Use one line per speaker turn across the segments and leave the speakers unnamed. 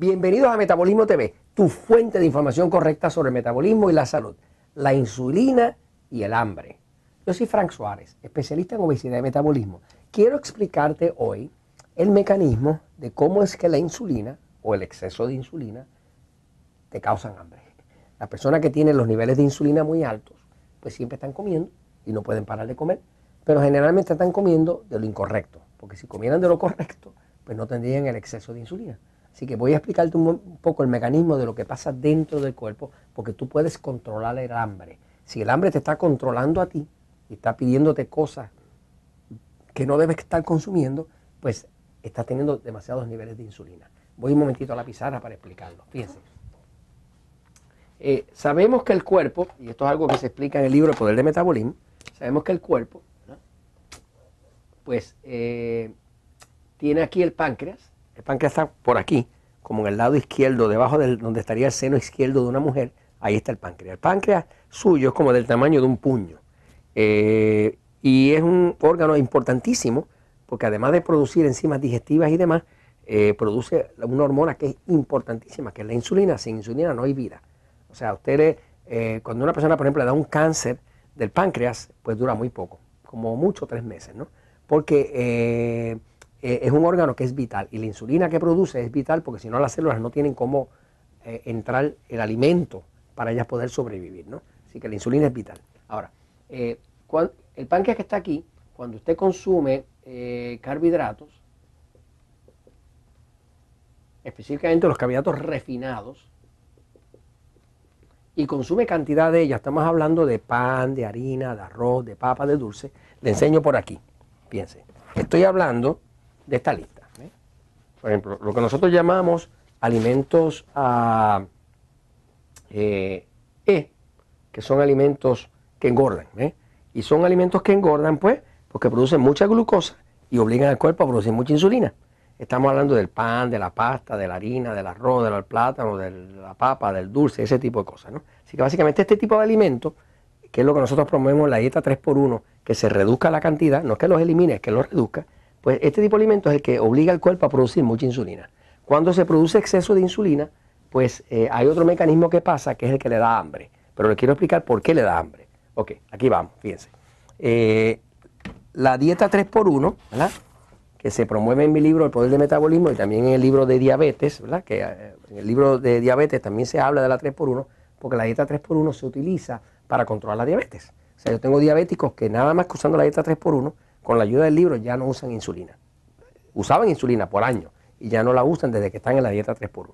Bienvenidos a Metabolismo TV, tu fuente de información correcta sobre el metabolismo y la salud, la insulina y el hambre. Yo soy Frank Suárez, especialista en obesidad y metabolismo. Quiero explicarte hoy el mecanismo de cómo es que la insulina o el exceso de insulina te causan hambre. Las personas que tienen los niveles de insulina muy altos, pues siempre están comiendo y no pueden parar de comer, pero generalmente están comiendo de lo incorrecto, porque si comieran de lo correcto, pues no tendrían el exceso de insulina. Así que voy a explicarte un, poco el mecanismo de lo que pasa dentro del cuerpo, porque tú puedes controlar el hambre. Si el hambre te está controlando a ti y está pidiéndote cosas que no debes estar consumiendo, pues estás teniendo demasiados niveles de insulina. Voy un momentito a la pizarra para explicarlo. Fíjense. Eh, sabemos que el cuerpo, y esto es algo que se explica en el libro El Poder de Metabolismo, sabemos que el cuerpo, pues, eh, tiene aquí el páncreas, el páncreas está por aquí, como en el lado izquierdo, debajo de donde estaría el seno izquierdo de una mujer, ahí está el páncreas. El páncreas suyo es como del tamaño de un puño. Eh, y es un órgano importantísimo porque además de producir enzimas digestivas y demás, eh, produce una hormona que es importantísima, que es la insulina. Sin insulina no hay vida. O sea, ustedes, eh, cuando una persona, por ejemplo, le da un cáncer del páncreas, pues dura muy poco, como mucho tres meses, ¿no? Porque eh, es un órgano que es vital y la insulina que produce es vital porque si no las células no tienen cómo eh, entrar el alimento para ellas poder sobrevivir, ¿no? Así que la insulina es vital. Ahora, eh, el páncreas que está aquí, cuando usted consume carbohidratos, específicamente los carbohidratos refinados, y consume cantidad de ellas, estamos hablando de pan, de harina, de arroz, de papa, de dulce, le enseño por aquí, piense, estoy hablando de esta lista. ¿eh? Por ejemplo, lo que nosotros llamamos alimentos ah, eh, E, que son alimentos que engordan. ¿eh? Y son alimentos que engordan, pues, porque producen mucha glucosa y obligan al cuerpo a producir mucha insulina. Estamos hablando del pan, de la pasta, de la harina, del arroz, del plátano, de la papa, del dulce, ese tipo de cosas. ¿no? Así que básicamente este tipo de alimentos, que es lo que nosotros promovemos en la dieta 3x1, que se reduzca la cantidad, no es que los elimine, es que los reduzca, pues este tipo de alimento es el que obliga al cuerpo a producir mucha insulina. Cuando se produce exceso de insulina, pues eh, hay otro mecanismo que pasa que es el que le da hambre. Pero les quiero explicar por qué le da hambre. Ok, aquí vamos, fíjense. Eh, la dieta 3x1, ¿verdad? que se promueve en mi libro El Poder del Metabolismo y también en el libro de diabetes, ¿verdad? que eh, en el libro de diabetes también se habla de la 3x1, porque la dieta 3x1 se utiliza para controlar la diabetes. O sea, yo tengo diabéticos que nada más que usando la dieta 3x1 con la ayuda del libro ya no usan insulina. Usaban insulina por año y ya no la usan desde que están en la dieta 3x1.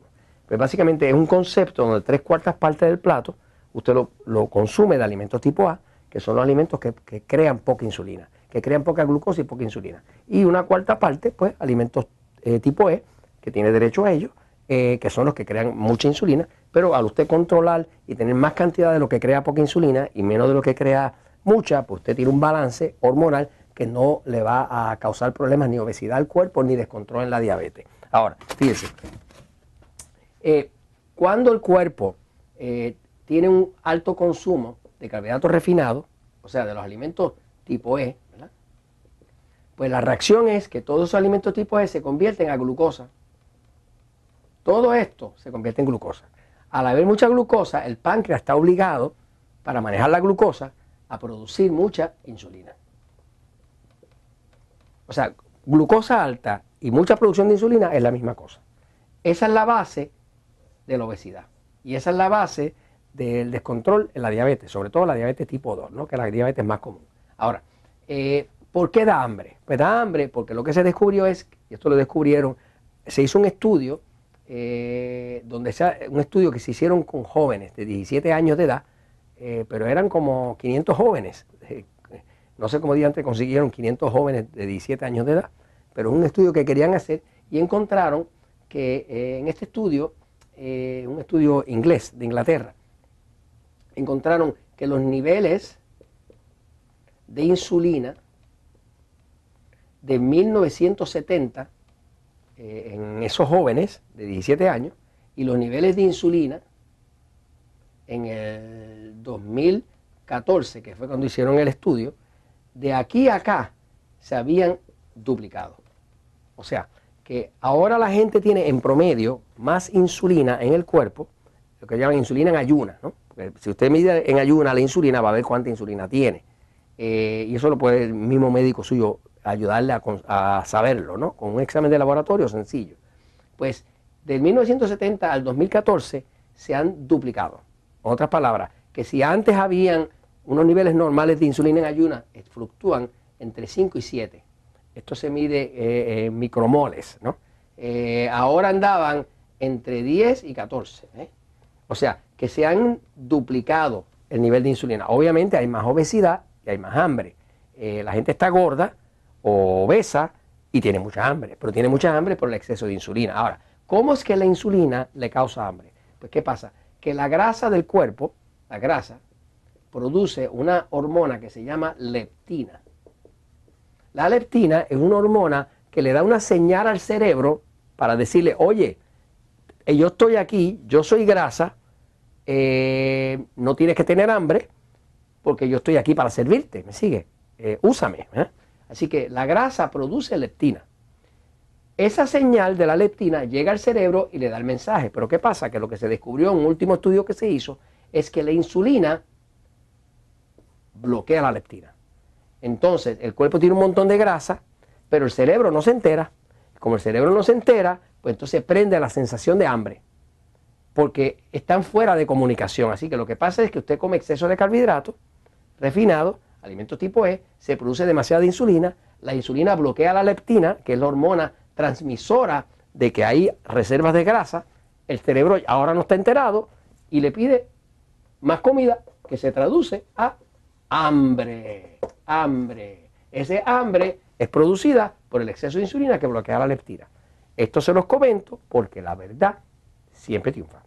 Pues básicamente es un concepto donde tres cuartas partes del plato usted lo, consume de alimentos tipo A, que son los alimentos que, crean poca insulina, que crean poca glucosa y poca insulina. Y una cuarta parte, pues alimentos eh, tipo E, que tiene derecho a ellos, eh, que son los que crean mucha insulina, pero al usted controlar y tener más cantidad de lo que crea poca insulina y menos de lo que crea mucha, pues usted tiene un balance hormonal que no le va a causar problemas ni obesidad al cuerpo ni descontrol en la diabetes. Ahora, fíjense, eh, cuando el cuerpo eh, tiene un alto consumo de carbohidratos refinados, o sea, de los alimentos tipo E, pues la reacción es que todos esos alimentos tipo E se convierten a glucosa. Todo esto se convierte en glucosa. Al haber mucha glucosa, el páncreas está obligado, para manejar la glucosa, a producir mucha insulina. O sea, glucosa alta y mucha producción de insulina es la misma cosa. Esa es la base de la obesidad y esa es la base del descontrol en la diabetes, sobre todo la diabetes tipo 2, ¿no? que es la diabetes más común. Ahora, eh, ¿por qué da hambre? Pues da hambre porque lo que se descubrió es, y esto lo descubrieron, se hizo un estudio, eh, donde un estudio que se hicieron con jóvenes de 17 años de edad, eh, pero eran como 500 jóvenes no sé cómo antes consiguieron 500 jóvenes de 17 años de edad, pero un estudio que querían hacer y encontraron que eh, en este estudio, eh, un estudio inglés de Inglaterra, encontraron que los niveles de insulina de 1970 eh, en esos jóvenes de 17 años y los niveles de insulina en el 2014, que fue cuando hicieron el estudio, de aquí a acá se habían duplicado. O sea, que ahora la gente tiene en promedio más insulina en el cuerpo, lo que llaman insulina en ayuna, ¿no? si usted mide en ayuna la insulina, va a ver cuánta insulina tiene. Eh, y eso lo puede el mismo médico suyo ayudarle a, a, saberlo, ¿no? Con un examen de laboratorio sencillo. Pues del 1970 al 2014 se han duplicado. En otras palabras, que si antes habían unos niveles normales de insulina en ayuna fluctúan entre 5 y 7. Esto se mide eh, en micromoles, ¿no? Eh, ahora andaban entre 10 y 14. ¿eh? O sea, que se han duplicado el nivel de insulina. Obviamente hay más obesidad y hay más hambre. la gente está gorda o obesa y tiene mucha hambre, pero tiene mucha hambre por el exceso de insulina. Ahora, ¿cómo es que la insulina le causa hambre? Pues ¿qué pasa? Que la grasa del cuerpo, la grasa, produce una hormona que se llama leptina. La leptina es una hormona que le da una señal al cerebro para decirle, oye, eh, yo estoy aquí, yo soy grasa, eh, no tienes que tener hambre porque yo estoy aquí para servirte, me sigue, eh, úsame. Así que la grasa produce leptina. Esa señal de la leptina llega al cerebro y le da el mensaje. Pero ¿qué pasa? Que lo que se descubrió en un último estudio que se hizo es que la insulina bloquea la leptina. Entonces, el cuerpo tiene un montón de grasa, pero el cerebro no se entera. Como el cerebro no se entera, pues entonces prende la sensación de hambre, porque están fuera de comunicación. Así que lo que pasa es que usted come exceso de carbohidratos refinados, alimentos tipo E, se produce demasiada insulina, la insulina bloquea la leptina, que es la hormona transmisora de que hay reservas de grasa, el cerebro ahora no está enterado y le pide más comida que se traduce a hambre, hambre. Ese hambre es producida por el exceso de insulina que bloquea la leptina. Esto se los comento porque la verdad siempre triunfa.